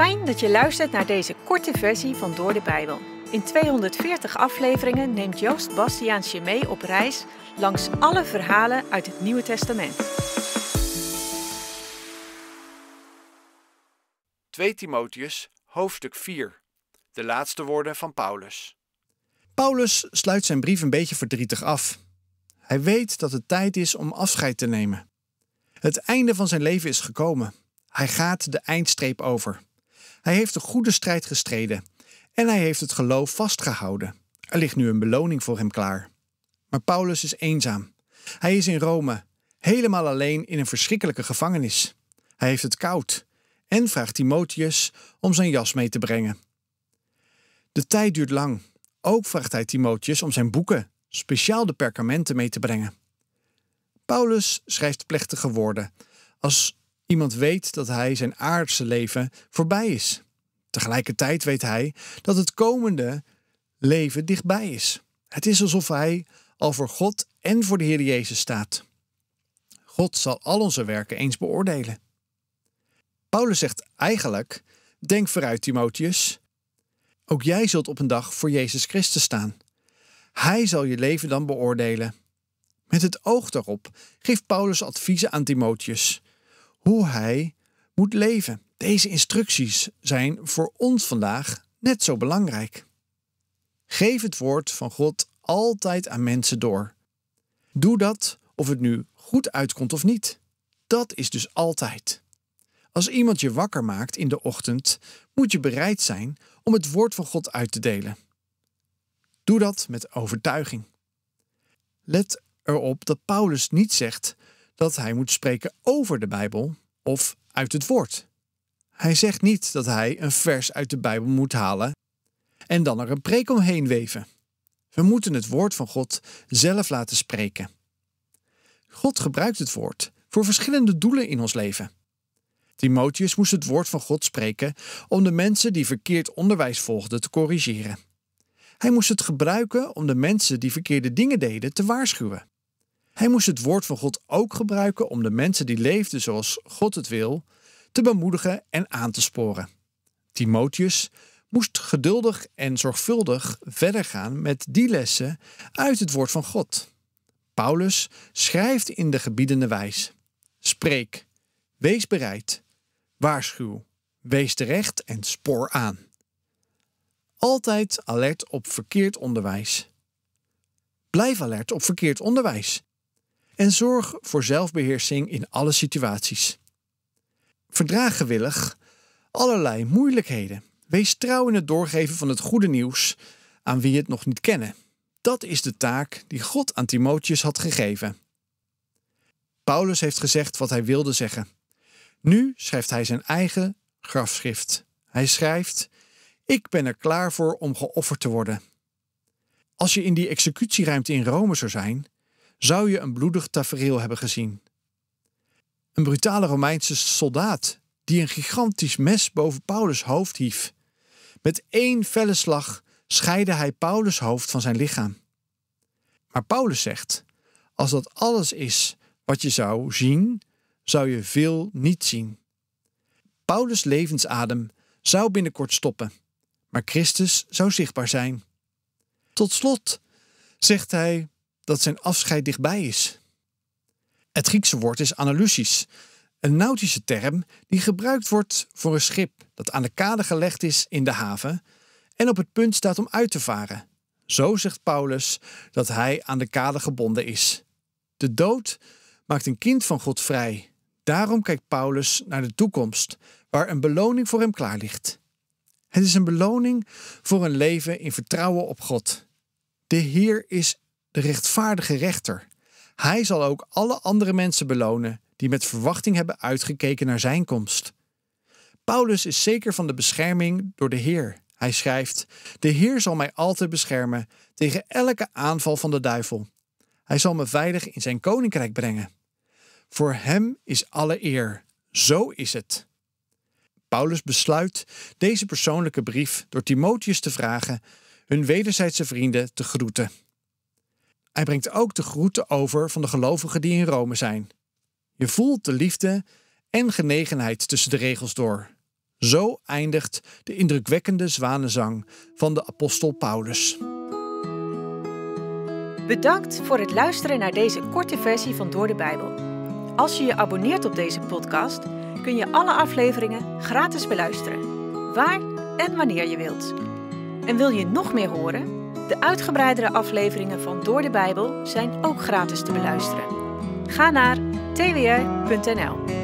Fijn dat je luistert naar deze korte versie van Door de Bijbel. In 240 afleveringen neemt Joost Bastiaans je mee op reis langs alle verhalen uit het Nieuwe Testament. 2 Timotheus, hoofdstuk 4. De laatste woorden van Paulus. Paulus sluit zijn brief een beetje verdrietig af. Hij weet dat het tijd is om afscheid te nemen. Het einde van zijn leven is gekomen. Hij gaat de eindstreep over. Hij heeft een goede strijd gestreden en hij heeft het geloof vastgehouden. Er ligt nu een beloning voor hem klaar. Maar Paulus is eenzaam. Hij is in Rome, helemaal alleen in een verschrikkelijke gevangenis. Hij heeft het koud en vraagt Timotheus om zijn jas mee te brengen. De tijd duurt lang. Ook vraagt hij Timotheus om zijn boeken, speciaal de perkamenten, mee te brengen. Paulus schrijft plechtige woorden als Iemand weet dat hij zijn aardse leven voorbij is. Tegelijkertijd weet hij dat het komende leven dichtbij is. Het is alsof hij al voor God en voor de Heer Jezus staat. God zal al onze werken eens beoordelen. Paulus zegt eigenlijk: Denk vooruit, Timotheus. Ook jij zult op een dag voor Jezus Christus staan. Hij zal je leven dan beoordelen. Met het oog daarop geeft Paulus adviezen aan Timotheus hoe hij moet leven. Deze instructies zijn voor ons vandaag net zo belangrijk. Geef het woord van God altijd aan mensen door. Doe dat of het nu goed uitkomt of niet. Dat is dus altijd. Als iemand je wakker maakt in de ochtend, moet je bereid zijn om het woord van God uit te delen. Doe dat met overtuiging. Let erop dat Paulus niet zegt dat hij moet spreken over de Bijbel of uit het woord. Hij zegt niet dat hij een vers uit de Bijbel moet halen en dan er een preek omheen weven. We moeten het woord van God zelf laten spreken. God gebruikt het woord voor verschillende doelen in ons leven. Timotheus moest het woord van God spreken om de mensen die verkeerd onderwijs volgden te corrigeren. Hij moest het gebruiken om de mensen die verkeerde dingen deden te waarschuwen. Hij moest het woord van God ook gebruiken om de mensen die leefden zoals God het wil, te bemoedigen en aan te sporen. Timotheus moest geduldig en zorgvuldig verder gaan met die lessen uit het woord van God. Paulus schrijft in de gebiedende wijs: Spreek, wees bereid, waarschuw, wees terecht en spoor aan. Altijd alert op verkeerd onderwijs. Blijf alert op verkeerd onderwijs en zorg voor zelfbeheersing in alle situaties. Verdraag gewillig allerlei moeilijkheden. Wees trouw in het doorgeven van het goede nieuws aan wie het nog niet kennen. Dat is de taak die God aan Timotheus had gegeven. Paulus heeft gezegd wat hij wilde zeggen. Nu schrijft hij zijn eigen grafschrift. Hij schrijft: Ik ben er klaar voor om geofferd te worden. Als je in die executieruimte in Rome zou zijn, zou je een bloedig tafereel hebben gezien. Een brutale Romeinse soldaat die een gigantisch mes boven Paulus' hoofd hief. Met één felle slag scheidde hij Paulus' hoofd van zijn lichaam. Maar Paulus zegt: Als dat alles is wat je zou zien, zou je veel niet zien. Paulus' levensadem zou binnenkort stoppen, maar Christus zou zichtbaar zijn. Tot slot zegt hij dat zijn afscheid dichtbij is. Het Griekse woord is analusis, een nautische term die gebruikt wordt voor een schip dat aan de kade gelegd is in de haven en op het punt staat om uit te varen. Zo zegt Paulus dat hij aan de kade gebonden is. De dood maakt een kind van God vrij. Daarom kijkt Paulus naar de toekomst, waar een beloning voor hem klaar ligt. Het is een beloning voor een leven in vertrouwen op God. De Heer is de rechtvaardige rechter. Hij zal ook alle andere mensen belonen die met verwachting hebben uitgekeken naar zijn komst. Paulus is zeker van de bescherming door de Heer. Hij schrijft: De Heer zal mij altijd beschermen tegen elke aanval van de duivel. Hij zal me veilig in zijn koninkrijk brengen. Voor hem is alle eer. Zo is het. Paulus besluit deze persoonlijke brief door Timotheus te vragen hun wederzijdse vrienden te groeten. Hij brengt ook de groeten over van de gelovigen die in Rome zijn. Je voelt de liefde en genegenheid tussen de regels door. Zo eindigt de indrukwekkende zwanenzang van de apostel Paulus. Bedankt voor het luisteren naar deze korte versie van Door de Bijbel. Als je je abonneert op deze podcast, kun je alle afleveringen gratis beluisteren, waar en wanneer je wilt. En wil je nog meer horen? De uitgebreidere afleveringen van Door de Bijbel zijn ook gratis te beluisteren. Ga naar twr.nl.